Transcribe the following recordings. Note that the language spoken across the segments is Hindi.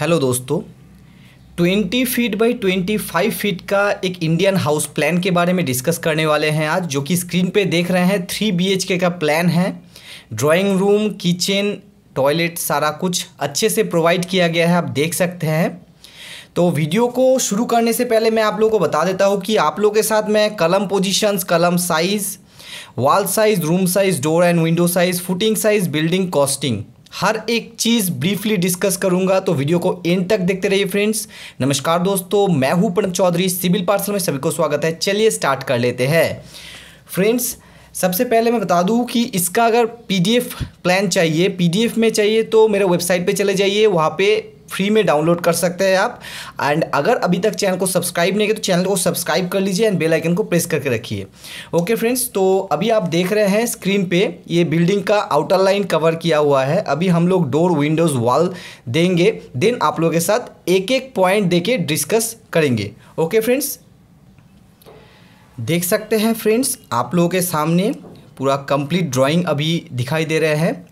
हेलो दोस्तों 20 फीट बाई 25 फीट का एक इंडियन हाउस प्लान के बारे में डिस्कस करने वाले हैं आज जो कि स्क्रीन पे देख रहे हैं थ्री बी का प्लान है ड्राइंग रूम किचन टॉयलेट सारा कुछ अच्छे से प्रोवाइड किया गया है आप देख सकते हैं तो वीडियो को शुरू करने से पहले मैं आप लोगों को बता देता हूँ कि आप लोगों के साथ मैं column positions column size wall size room size door and window size footing size building costing हर एक चीज़ ब्रीफली डिस्कस करूंगा तो वीडियो को एंड तक देखते रहिए फ्रेंड्स नमस्कार दोस्तों मैं हूं प्रणव चौधरी सिविल पार्सल में सभी को स्वागत है चलिए स्टार्ट कर लेते हैं फ्रेंड्स सबसे पहले मैं बता दूं कि इसका अगर पीडीएफ प्लान चाहिए पीडीएफ में चाहिए तो मेरे वेबसाइट पे चले जाइए वहाँ पे फ्री में डाउनलोड कर सकते हैं आप एंड अगर अभी तक चैनल को सब्सक्राइब नहीं किया तो चैनल को सब्सक्राइब कर लीजिए एंड बेल आइकन को प्रेस करके रखिए ओके फ्रेंड्स तो अभी आप देख रहे हैं स्क्रीन पे ये बिल्डिंग का आउटर लाइन कवर किया हुआ है अभी हम लोग डोर विंडोज़ वॉल देंगे देन आप लोगों के साथ एक एक पॉइंट देके डिस्कस करेंगे ओके फ्रेंड्स देख सकते हैं फ्रेंड्स आप लोगों के सामने पूरा कंप्लीट ड्राइंग अभी दिखाई दे रहे हैं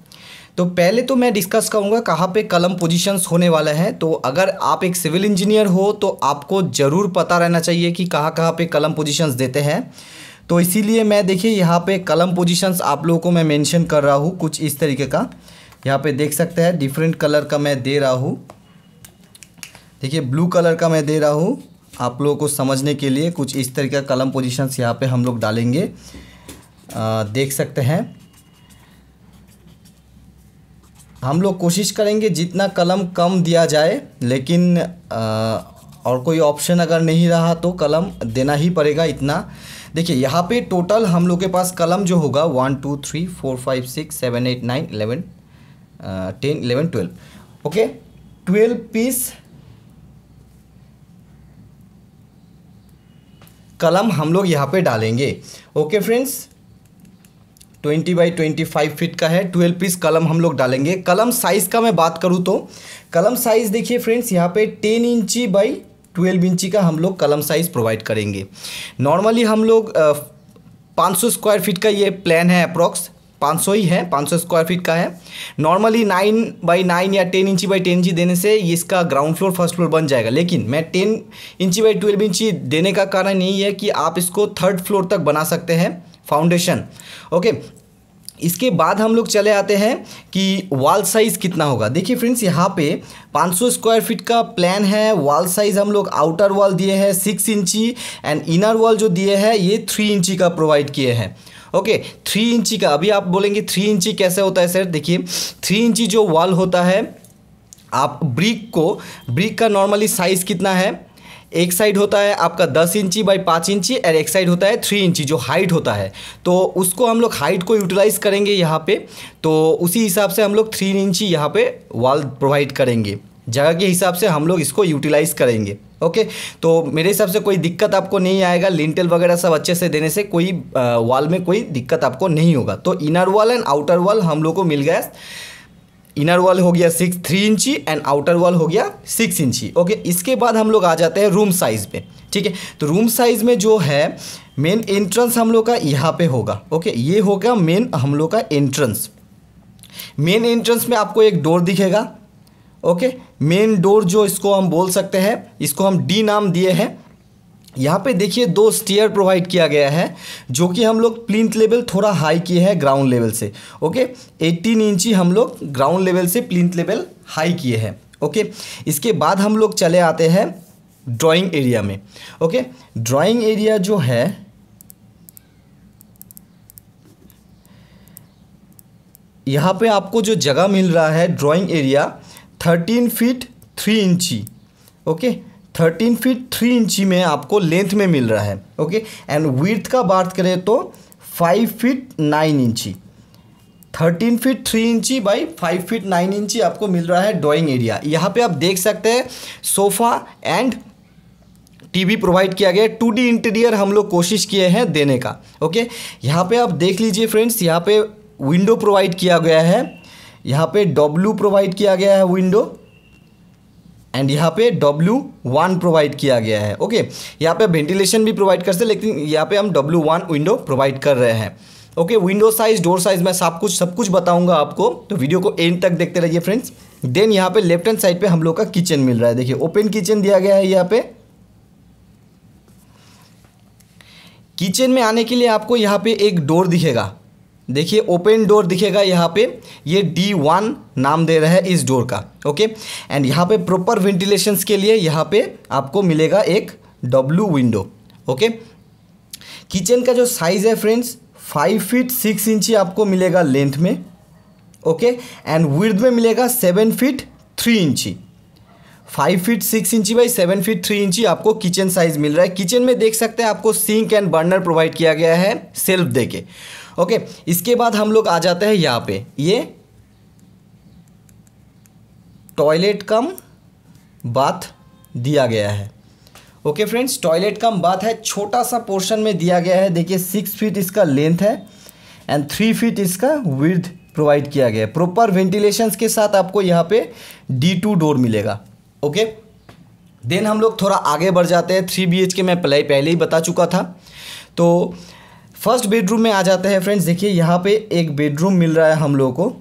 तो पहले तो मैं डिस्कस करूँगा कहाँ पे कलम पोजीशंस होने वाला है तो अगर आप एक सिविल इंजीनियर हो तो आपको ज़रूर पता रहना चाहिए कि कहाँ कहाँ पे कलम पोजीशंस देते हैं तो इसीलिए मैं देखिए यहाँ पे कलम पोजीशंस आप लोगों को मैं मेंशन कर रहा हूँ कुछ इस तरीके का यहाँ पे देख सकते हैं डिफरेंट कलर का मैं दे रहा हूँ देखिए ब्लू कलर का मैं दे रहा हूँ आप लोगों को समझने के लिए कुछ इस तरीके का कलम पोजिशंस यहाँ पे हम लोग डालेंगे आ, देख सकते हैं हम लोग कोशिश करेंगे जितना कलम कम दिया जाए लेकिन आ, और कोई ऑप्शन अगर नहीं रहा तो कलम देना ही पड़ेगा इतना देखिए यहाँ पे टोटल हम लोग के पास कलम जो होगा one two three four five six seven eight nine eleven ten eleven twelve okay twelve piece column हम लोग यहाँ पे डालेंगे ओके फ्रेंड्स 20 बाई 25 फीट का है 12 पीस कलम हम लोग डालेंगे कलम साइज़ का मैं बात करूँ तो कलम साइज़ देखिए फ्रेंड्स यहाँ पे 10 इंची बाई 12 इंची का हम लोग कलम साइज़ प्रोवाइड करेंगे नॉर्मली हम लोग पाँच सौ स्क्वायर फीट का ये प्लान है अप्रॉक्स 500 ही है 500 स्क्वायर फीट का है नॉर्मली 9 बाई 9 या 10 इंची बाई 10 इंची देने से इसका ग्राउंड फ्लोर फर्स्ट फ्लोर बन जाएगा लेकिन मैं 10 इंची बाई 12 इंची देने का कारण यही है कि आप इसको थर्ड फ्लोर तक बना सकते हैं फाउंडेशन ओके इसके बाद हम लोग चले आते हैं कि वॉल साइज़ कितना होगा देखिए फ्रेंड्स यहाँ पे 500 स्क्वायर फीट का प्लान है वॉल साइज़ हम लोग आउटर वॉल दिए हैं सिक्स इंची एंड इनर वॉल जो दिए हैं ये थ्री इंची का प्रोवाइड किए हैं ओके थ्री इंची का अभी आप बोलेंगे थ्री इंची कैसे होता है सर देखिए थ्री इंची जो वॉल होता है आप ब्रिक को ब्रिक का नॉर्मली साइज़ कितना है एक साइड होता है आपका दस इंची बाई पाँच इंची और एक साइड होता है थ्री इंची जो हाइट होता है तो उसको हम लोग हाइट को यूटिलाइज़ करेंगे यहाँ पे तो उसी हिसाब से हम लोग थ्री इंची यहाँ पे वॉल प्रोवाइड करेंगे जगह के हिसाब से हम लोग इसको यूटिलाइज़ करेंगे ओके तो मेरे हिसाब से कोई दिक्कत आपको नहीं आएगा लिंटेल वगैरह सब अच्छे से देने से कोई वॉल में कोई दिक्कत आपको नहीं होगा तो inner wall and outer wall हम लोग को मिल गया इनर वॉल हो गया six three inch and outer wall हो गया सिक्स इंची ओके इसके बाद हम लोग आ जाते हैं रूम साइज़ पे ठीक है तो रूम साइज़ में जो है मेन एंट्रेंस हम लोग का यहाँ पे होगा ओके ये होगा मेन हम लोग का एंट्रेंस मेन एंट्रेंस में आपको एक डोर दिखेगा ओके मेन डोर जो इसको हम बोल सकते हैं इसको हम डी नाम दिए हैं यहाँ पे देखिए दो स्टेयर प्रोवाइड किया गया है जो कि हम लोग प्लिंथ लेवल थोड़ा हाई किए हैं ग्राउंड लेवल से ओके 18 इंची हम लोग ग्राउंड लेवल से प्लिंथ लेवल हाई किए हैं ओके इसके बाद हम लोग चले आते हैं ड्राइंग एरिया में ओके ड्राइंग एरिया जो है यहाँ पे आपको जो जगह मिल रहा है drawing area thirteen feet three inch okay okay? Thirteen feet three inch में आपको लेंथ में मिल रहा है ओके एंड विर्थ का बात करें तो five feet nine inch thirteen feet three inch by five feet nine inch आपको मिल रहा है ड्राइंग एरिया यहाँ पे आप देख सकते हैं सोफ़ा एंड टीवी प्रोवाइड किया गया है टू डी इंटीरियर हम लोग कोशिश किए हैं देने का ओके यहाँ पे आप देख लीजिए फ्रेंड्स यहाँ पे विंडो प्रोवाइड किया गया है यहाँ पे डब्लू प्रोवाइड किया गया है विंडो एंड यहाँ पे डब्ल्यू वन प्रोवाइड किया गया है ओके यहाँ पे वेंटिलेशन भी प्रोवाइड करते हैं लेकिन यहाँ पे हम डब्ल्यू वन विंडो प्रोवाइड कर रहे हैं okay window size door size मैं सब कुछ सब कुछ बताऊंगा आपको तो वीडियो को एंड तक देखते रहिए फ्रेंड्स देन यहाँ पे लेफ्ट हैंड साइड पे हम लोग का किचन मिल रहा है देखिए ओपन किचन दिया गया है यहाँ पे किचन में आने के लिए आपको यहाँ पे एक डोर दिखेगा देखिए ओपन डोर दिखेगा यहाँ पे ये डी वन नाम दे रहा है इस डोर का ओके एंड यहाँ पे प्रॉपर वेंटिलेशन के लिए यहाँ पे आपको मिलेगा एक डब्लू विंडो ओके किचन का जो साइज़ है फ्रेंड्स फाइव फीट सिक्स इंची आपको मिलेगा लेंथ में ओके एंड विर्थ में मिलेगा seven feet three inch five feet six inch by seven feet three inch आपको किचन साइज मिल रहा है किचन में देख सकते हैं आपको सिंक एंड बर्नर प्रोवाइड किया गया है सेल्फ देके ओके इसके बाद हम लोग आ जाते हैं यहाँ पे ये टॉयलेट कम बाथ दिया गया है okay friends toilet cum bath है छोटा सा पोर्शन में दिया गया है देखिए सिक्स फीट इसका लेंथ है एंड थ्री फीट इसका विर्थ प्रोवाइड किया गया है प्रॉपर वेंटिलेशंस के साथ आपको यहाँ पे डी टू डोर मिलेगा ओके देन हम लोग थोड़ा आगे बढ़ जाते हैं थ्री बी के मैं पहले पहले ही बता चुका था तो फर्स्ट बेडरूम में आ जाते हैं फ्रेंड्स देखिए यहाँ पे एक बेडरूम मिल रहा है हम लोग को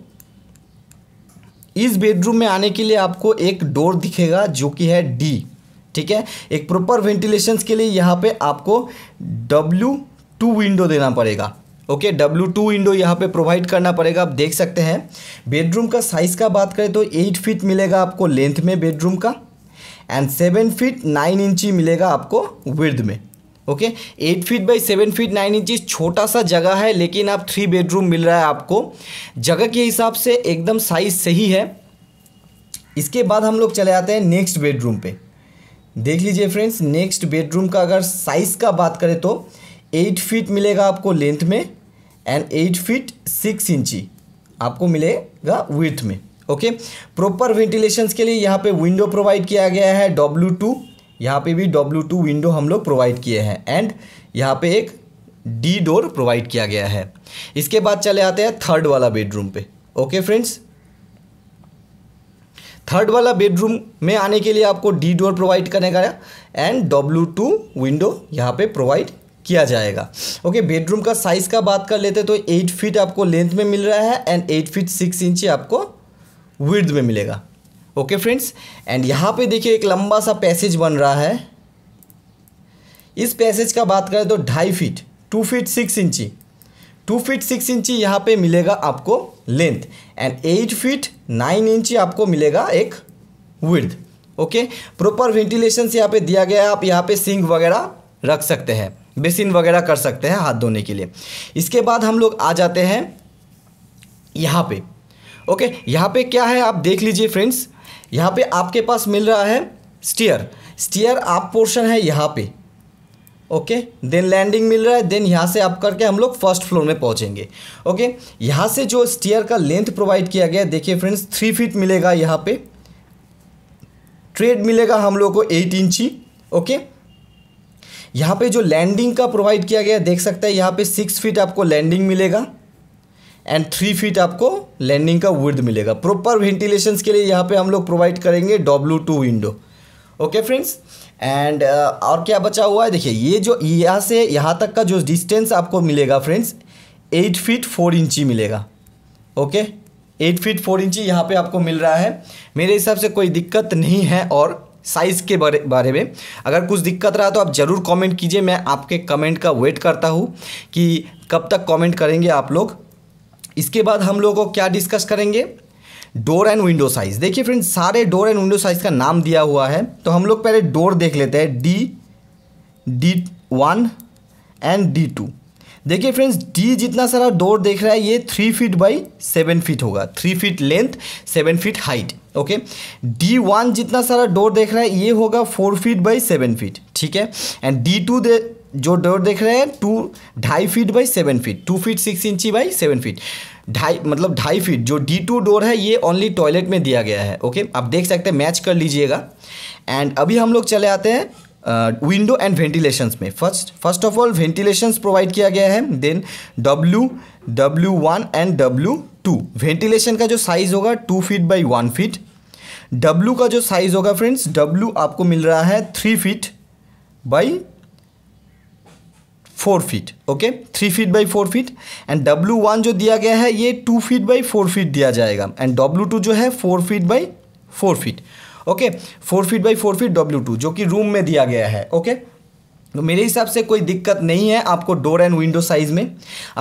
इस बेडरूम में आने के लिए आपको एक डोर दिखेगा जो कि है डी ठीक है एक प्रॉपर वेंटिलेशन के लिए यहाँ पे आपको डब्ल्यू टू विंडो देना पड़ेगा ओके डब्ल्यू टू विंडो यहाँ पे प्रोवाइड करना पड़ेगा आप देख सकते हैं बेडरूम का साइज़ का बात करें तो एट फीट मिलेगा आपको लेंथ में बेडरूम का एंड सेवन फीट नाइन इंची मिलेगा आपको विर्द में okay eight feet by seven feet nine inch छोटा सा जगह है लेकिन आप थ्री बेडरूम मिल रहा है आपको जगह के हिसाब से एकदम साइज़ सही है इसके बाद हम लोग चले आते हैं नेक्स्ट बेडरूम पे देख लीजिए फ्रेंड्स नेक्स्ट बेडरूम का अगर साइज़ का बात करें तो एट फीट मिलेगा आपको लेंथ में एंड एट फीट सिक्स इंची आपको मिलेगा विथ में ओके प्रॉपर वेंटिलेशन के लिए यहाँ पे विंडो प्रोवाइड किया गया है डब्ल्यू टू यहाँ पे भी डब्ल्यू टू विंडो हम लोग प्रोवाइड किए हैं एंड यहाँ पे एक डी डोर प्रोवाइड किया गया है इसके बाद चले आते हैं थर्ड वाला बेडरूम पे ओके फ्रेंड्स थर्ड वाला बेडरूम में आने के लिए आपको डी डोर प्रोवाइड करने का एंड डब्ल्यू टू विंडो यहाँ पे प्रोवाइड किया जाएगा ओके बेडरूम का साइज़ का बात कर लेते हैं तो एट फीट आपको लेंथ में मिल रहा है and eight feet six inch आपको विर्द में मिलेगा ओके फ्रेंड्स एंड यहाँ पे देखिए एक लंबा सा पैसेज बन रहा है इस पैसेज का बात करें तो ढाई feet two feet six inch two feet six inch यहाँ पे मिलेगा आपको length and eight feet nine inch आपको मिलेगा एक विर्थ ओके प्रॉपर वेंटिलेशन यहाँ पे दिया गया है आप यहाँ पे सिंक वगैरह रख सकते हैं बेसिन वगैरह कर सकते हैं हाथ धोने के लिए इसके बाद हम लोग आ जाते हैं यहाँ पे ओके यहाँ पे क्या है आप देख लीजिए फ्रेंड्स यहाँ पे आपके पास मिल रहा है स्टीयर स्टीयर आप पोर्शन है यहाँ पे ओके देन लैंडिंग मिल रहा है देन यहाँ से आप करके हम लोग फर्स्ट फ्लोर में पहुँचेंगे ओके यहाँ से जो स्टीयर का लेंथ प्रोवाइड किया गया देखिए फ्रेंड्स थ्री फीट मिलेगा यहाँ पर ट्रेड मिलेगा हम लोग को एट इंची ओके यहाँ पे जो लैंडिंग का प्रोवाइड किया गया देख सकते हैं यहाँ पे सिक्स फीट आपको लैंडिंग मिलेगा एंड थ्री फीट आपको लैंडिंग का वर्ड मिलेगा प्रॉपर वेंटिलेशन के लिए यहाँ पे हम लोग प्रोवाइड करेंगे W two window okay friends and और क्या बचा हुआ है देखिए ये जो यहाँ से यहाँ तक का जो डिस्टेंस आपको मिलेगा फ्रेंड्स एट फीट फोर इंची मिलेगा ओके एट फीट फोर इंची यहाँ पे आपको मिल रहा है मेरे हिसाब से कोई दिक्कत नहीं है और साइज़ के बारे, बारे में अगर कुछ दिक्कत रहा तो आप ज़रूर कमेंट कीजिए मैं आपके कमेंट का वेट करता हूँ कि कब तक कमेंट करेंगे आप लोग इसके बाद हम लोग को क्या डिस्कस करेंगे डोर एंड विंडो साइज़ देखिए फ्रेंड्स सारे डोर एंड विंडो साइज़ का नाम दिया हुआ है तो हम लोग पहले डोर देख लेते हैं D D one and D two देखिए फ्रेंड्स डी जितना सारा डोर देख रहा है ये three feet by seven feet होगा three feet length seven feet height okay D one जितना सारा डोर देख रहा है ये होगा four feet by seven feet ठीक है एंड डी टू जो डोर देख रहे हैं टू ढाई feet by seven feet two feet six inch by seven feet ढाई मतलब ढाई फीट जो डी टू डोर है ये ओनली टॉयलेट में दिया गया है ओके आप देख सकते हैं मैच कर लीजिएगा एंड अभी हम लोग चले आते हैं विंडो एंड वेंटिलेशंस में first first of all ventilations provide किया गया है then W W one and W two ventilation का जो साइज़ होगा two feet by one feet W का जो साइज़ होगा फ्रेंड्स डब्ल्यू आपको मिल रहा है three feet by four feet okay three feet by four feet and W one जो दिया गया है ये two feet by four feet दिया जाएगा एंड डब्ल्यू टू जो है four feet by four feet okay four feet by four feet W two जो कि रूम में दिया गया है ओके तो मेरे हिसाब से कोई दिक्कत नहीं है आपको डोर एंड विंडो साइज़ में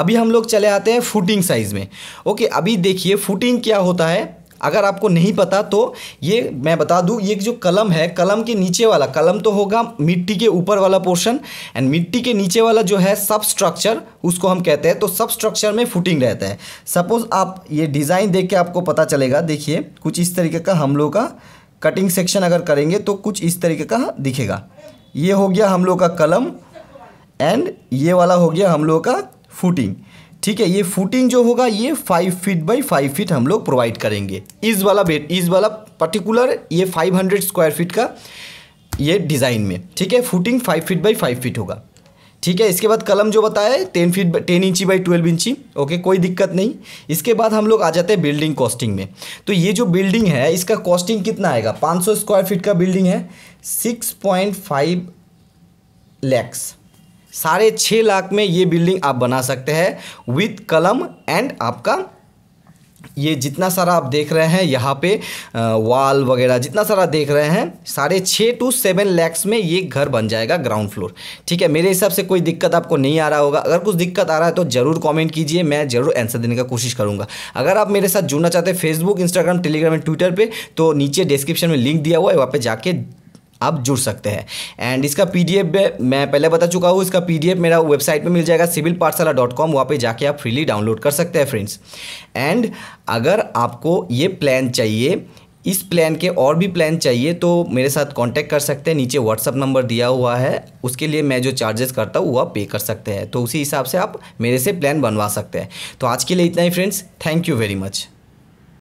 अभी हम लोग चले आते हैं फुटिंग साइज़ में ओके अभी देखिए फुटिंग क्या होता है अगर आपको नहीं पता तो ये मैं बता दूँ ये जो कलम है कलम के नीचे वाला कलम तो होगा मिट्टी के ऊपर वाला पोर्शन एंड मिट्टी के नीचे वाला जो है सब स्ट्रक्चर उसको हम कहते हैं तो सब स्ट्रक्चर में फुटिंग रहता है सपोज़ आप ये डिज़ाइन देख के आपको पता चलेगा देखिए कुछ इस तरीके का हम लोग का कटिंग सेक्शन अगर करेंगे तो कुछ इस तरीके का दिखेगा ये हो गया हम लोग का कलम एंड ये वाला हो गया हम लोग का फुटिंग ठीक है ये फुटिंग जो होगा ये five feet by five feet हम लोग प्रोवाइड करेंगे इस वाला बेड इस वाला पर्टिकुलर ये फाइव हंड्रेड स्क्वायर फीट का ये डिज़ाइन में ठीक है footing five feet by five feet होगा ठीक है इसके बाद कलम जो बताए ten feet ten inch by twelve inch okay कोई दिक्कत नहीं इसके बाद हम लोग आ जाते हैं बिल्डिंग कॉस्टिंग में तो ये जो बिल्डिंग है इसका कॉस्टिंग कितना आएगा 500 स्क्वायर फीट का बिल्डिंग है 6.5 लैक्स साढ़े छः लाख में ये बिल्डिंग आप बना सकते हैं विथ कलम एंड आपका ये जितना सारा आप देख रहे हैं यहाँ पे वाल वगैरह जितना सारा देख रहे हैं साढ़े छः टू सेवन लैक्स में ये घर बन जाएगा ग्राउंड फ्लोर ठीक है मेरे हिसाब से कोई दिक्कत आपको नहीं आ रहा होगा अगर कुछ दिक्कत आ रहा है तो ज़रूर कॉमेंट कीजिए मैं ज़रूर आंसर देने का कोशिश करूँगा अगर आप मेरे साथ जुड़ना चाहते हैं Facebook Instagram Telegram and Twitter पर तो नीचे डिस्क्रिप्शन में लिंक दिया हुआ है वहाँ पर जाके आप जुड़ सकते हैं एंड इसका पी डी मैं पहले बता चुका हूँ इसका पी मेरा वेबसाइट पर मिल जाएगा सिविल पाठशाला डॉट कॉम वहाँ पर जाके आप फ्रीली डाउनलोड कर सकते हैं फ्रेंड्स एंड अगर आपको ये प्लान चाहिए इस प्लान के और भी प्लान चाहिए तो मेरे साथ कांटेक्ट कर सकते हैं नीचे व्हाट्सअप नंबर दिया हुआ है उसके लिए मैं जो चार्जेस करता हूँ वह पे कर सकते हैं तो उसी हिसाब से आप मेरे से प्लान बनवा सकते हैं तो आज के लिए इतना ही friends thank you very much